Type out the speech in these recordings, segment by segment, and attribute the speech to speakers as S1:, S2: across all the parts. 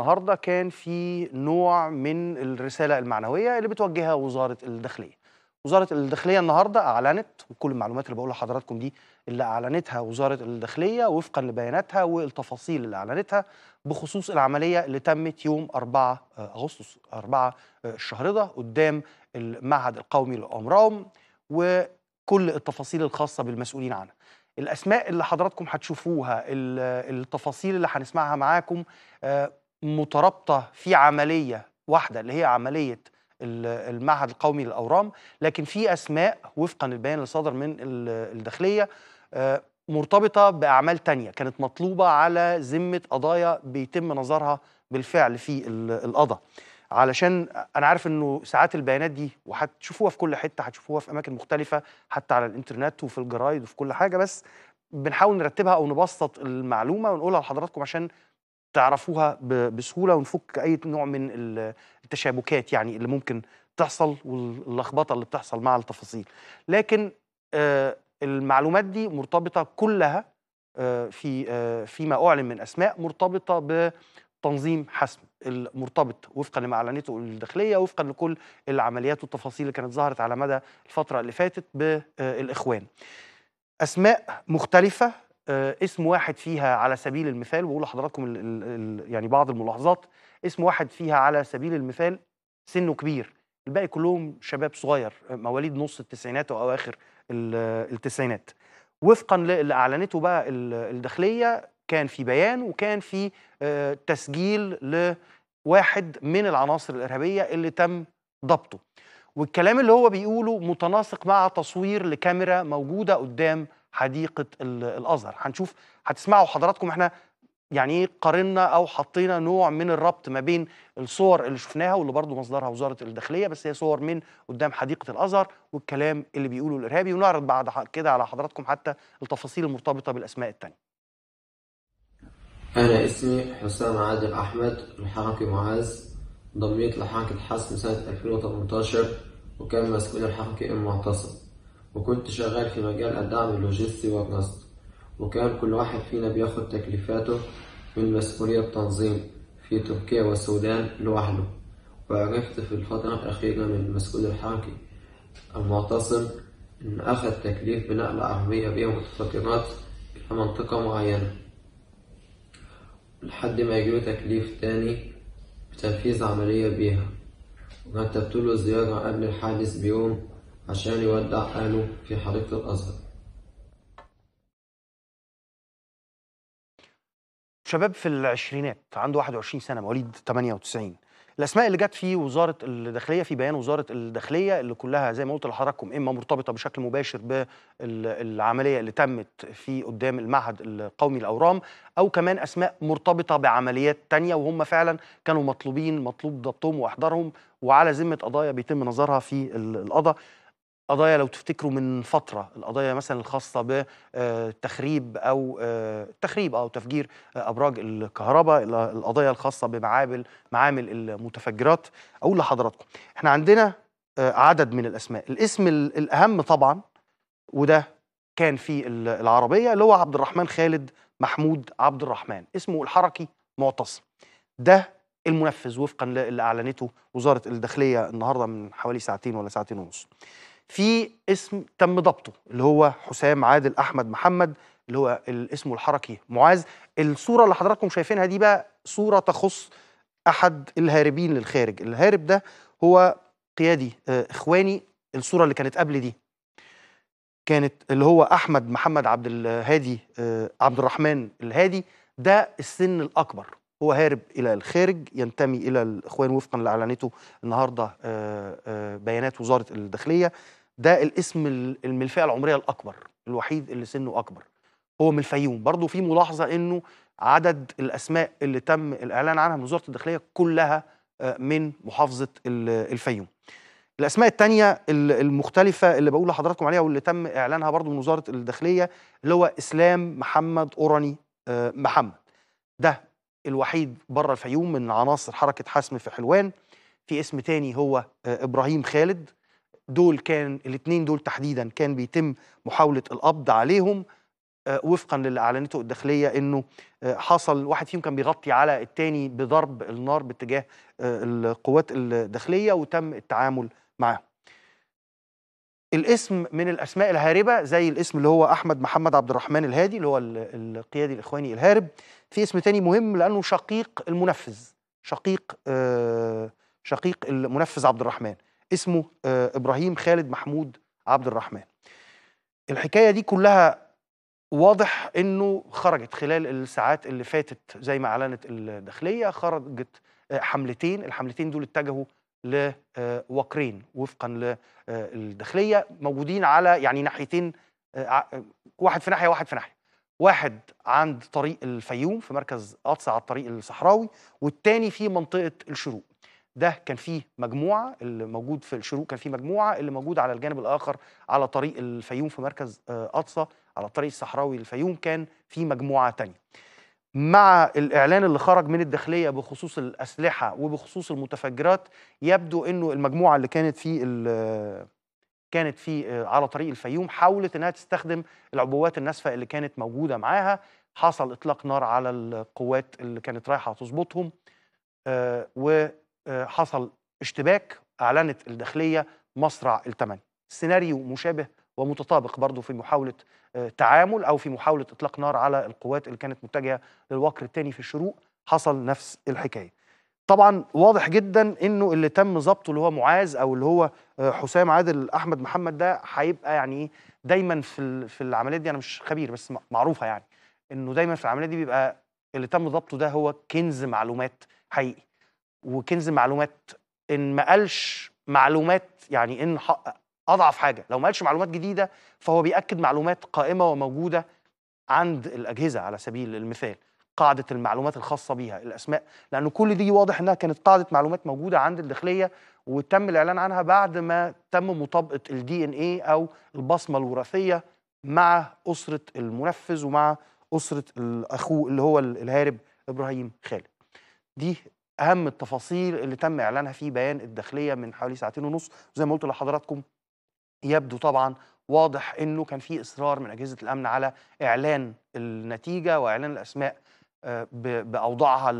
S1: النهارده كان في نوع من الرساله المعنويه اللي بتوجهها وزاره الداخليه. وزاره الداخليه النهارده اعلنت وكل المعلومات اللي بقولها لحضراتكم دي اللي اعلنتها وزاره الداخليه وفقا لبياناتها والتفاصيل اللي اعلنتها بخصوص العمليه اللي تمت يوم 4 اغسطس 4 الشهر ده قدام المعهد القومي للامراوم وكل التفاصيل الخاصه بالمسؤولين عنها. الاسماء اللي حضراتكم هتشوفوها التفاصيل اللي هنسمعها معاكم آه، مترابطه في عمليه واحده اللي هي عمليه المعهد القومي للاورام لكن في اسماء وفقا للبيان اللي صدر من الداخليه آه، مرتبطه باعمال تانية كانت مطلوبه على ذمه قضايا بيتم نظرها بالفعل في القضاء علشان انا عارف انه ساعات البيانات دي وهتشوفوها في كل حته هتشوفوها في اماكن مختلفه حتى على الانترنت وفي الجرايد وفي كل حاجه بس بنحاول نرتبها او نبسط المعلومه ونقولها لحضراتكم عشان تعرفوها بسهوله ونفك اي نوع من التشابكات يعني اللي ممكن تحصل واللخبطه اللي بتحصل مع التفاصيل لكن آه، المعلومات دي مرتبطه كلها آه، في آه، فيما اعلن من اسماء مرتبطه بتنظيم حسم المرتبط وفقا لما اعلنته الداخليه وفقا لكل العمليات والتفاصيل اللي كانت ظهرت على مدى الفتره اللي فاتت بالاخوان اسماء مختلفه آه، اسم واحد فيها على سبيل المثال وقول لحضراتكم الـ الـ يعني بعض الملاحظات اسم واحد فيها على سبيل المثال سنه كبير الباقي كلهم شباب صغير مواليد نص التسعينات واواخر التسعينات وفقا للي اعلنته بقى الداخليه كان في بيان وكان في آه، تسجيل لواحد من العناصر الارهابيه اللي تم ضبطه والكلام اللي هو بيقوله متناسق مع تصوير لكاميرا موجوده قدام حديقه الازهر هنشوف هتسمعوا حضراتكم احنا يعني ايه قارنا او حطينا نوع من الربط ما بين الصور اللي شفناها واللي برضه مصدرها وزاره الداخليه بس هي صور من قدام حديقه الازهر والكلام اللي بيقوله الارهابي ونعرض بعد كده على حضراتكم حتى التفاصيل المرتبطه بالاسماء الثانيه. انا اسمي حسام عادل احمد حركة معاذ ضميت لحركه حسم سنه 2018 وكان مسؤول الحركه المعتصم وكنت شغال في مجال الدعم اللوجستي والنصب وكان كل واحد فينا بياخد تكليفاته من مسؤولية التنظيم في تركيا والسودان لوحده وعرفت في الفترة الأخيرة من المسؤول الحركي المعتصم إن أخذ تكليف بنقل عربية بيها متفجرات إلى منطقة معينة لحد ما يجيله تكليف تاني بتنفيذ عملية بيها ورتبت له زيارة قبل الحادث بيوم عشان يودع حاله في حديقة الأزهر شباب في العشرينات عنده 21 سنة مواليد 98 الاسماء اللي جت في وزاره الداخليه في بيان وزاره الداخليه اللي كلها زي ما قلت لحضراتكم اما مرتبطه بشكل مباشر بالعمليه اللي تمت في قدام المعهد القومي للاورام او كمان اسماء مرتبطه بعمليات تانية وهم فعلا كانوا مطلوبين مطلوب ضبطهم واحضارهم وعلى ذمه قضايا بيتم نظرها في القضاء قضايا لو تفتكروا من فترة القضايا مثلا الخاصة بتخريب آه، أو آه، تخريب أو تفجير آه، أبراج الكهرباء القضايا الخاصة بمعامل معامل المتفجرات أقول لحضراتكم احنا عندنا عدد من الأسماء الاسم الأهم طبعا وده كان في العربية اللي هو عبد الرحمن خالد محمود عبد الرحمن اسمه الحركي معتصم ده المنفذ وفقا اللي أعلنته وزارة الداخلية النهاردة من حوالي ساعتين ولا ساعتين ونص في اسم تم ضبطه اللي هو حسام عادل احمد محمد اللي هو اسمه الحركي معاذ الصوره اللي حضراتكم شايفينها دي بقى صوره تخص احد الهاربين للخارج الهارب ده هو قيادي آه، اخواني الصوره اللي كانت قبل دي كانت اللي هو احمد محمد عبد الهادي آه، عبد الرحمن الهادي ده السن الاكبر هو هارب الى الخارج ينتمي الى الاخوان وفقا لاعلانته النهارده آه، بيانات وزاره الداخليه ده الاسم من الفئه العمريه الاكبر الوحيد اللي سنه اكبر هو من الفيوم برضه في ملاحظه انه عدد الاسماء اللي تم الاعلان عنها من وزاره الداخليه كلها آه، من محافظه الفيوم الاسماء الثانيه المختلفه اللي بقول لحضراتكم عليها واللي تم اعلانها برضه من وزاره الداخليه اللي هو اسلام محمد اوراني آه، محمد ده الوحيد بره الفيوم من عناصر حركه حسم في حلوان في اسم تاني هو آه، ابراهيم خالد دول كان الاثنين دول تحديدا كان بيتم محاوله القبض عليهم آه، وفقا للي اعلنته الداخليه انه آه، حصل واحد فيهم كان بيغطي على الثاني بضرب النار باتجاه آه، القوات الداخليه وتم التعامل معاهم الاسم من الاسماء الهاربه زي الاسم اللي هو احمد محمد عبد الرحمن الهادي اللي هو القيادي الاخواني الهارب في اسم تاني مهم لانه شقيق المنفذ شقيق شقيق المنفذ عبد الرحمن اسمه آه، ابراهيم خالد محمود عبد الرحمن الحكايه دي كلها واضح انه خرجت خلال الساعات اللي فاتت زي ما اعلنت الداخليه خرجت آه، حملتين الحملتين دول اتجهوا لوقرين آه، وفقا للداخليه موجودين على يعني ناحيتين واحد في ناحيه واحد في ناحيه واحد عند طريق الفيوم في مركز قطس على الطريق الصحراوي والتاني في منطقه الشروق ده كان فيه مجموعه اللي موجود في الشروق كان فيه مجموعه اللي موجود على الجانب الاخر على طريق الفيوم في مركز آه، اقصى على الطريق الصحراوي الفيوم كان فيه مجموعه تانية مع الاعلان اللي خرج من الداخليه بخصوص الاسلحه وبخصوص المتفجرات يبدو انه المجموعه اللي كانت في كانت في آه، على طريق الفيوم حاولت انها تستخدم العبوات الناسفه اللي كانت موجوده معاها حصل اطلاق نار على القوات اللي كانت رايحه تظبطهم آه آه، حصل اشتباك أعلنت الداخلية مصرع الثمن سيناريو مشابه ومتطابق برضه في محاولة آه، تعامل أو في محاولة إطلاق نار على القوات اللي كانت متجهة للوكر الثاني في الشروق حصل نفس الحكاية طبعا واضح جدا انه اللي تم ظبطه اللي هو معاذ او اللي هو آه، حسام عادل احمد محمد ده هيبقى يعني إيه، دايما في في العمليات دي انا مش خبير بس معروفه يعني انه دايما في العمليات دي بيبقى اللي تم ضبطه ده هو كنز معلومات حقيقي وكنز معلومات ان ما قالش معلومات يعني ان اضعف حاجه لو ما قالش معلومات جديده فهو بياكد معلومات قائمه وموجوده عند الاجهزه على سبيل المثال قاعده المعلومات الخاصه بيها الاسماء لان كل دي واضح انها كانت قاعده معلومات موجوده عند الداخليه وتم الاعلان عنها بعد ما تم مطابقه الدي ان اي او البصمه الوراثيه مع اسره المنفذ ومع اسره الاخوه اللي هو الهارب ابراهيم خالد دي اهم التفاصيل اللي تم اعلانها في بيان الداخليه من حوالي ساعتين ونص زي ما قلت لحضراتكم يبدو طبعا واضح انه كان في اصرار من اجهزه الامن على اعلان النتيجه واعلان الاسماء آه، باوضاعها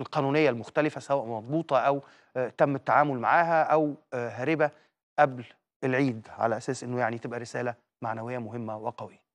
S1: القانونيه المختلفه سواء مضبوطه او آه، تم التعامل معاها او هاربه آه، قبل العيد على اساس انه يعني تبقى رساله معنويه مهمه وقويه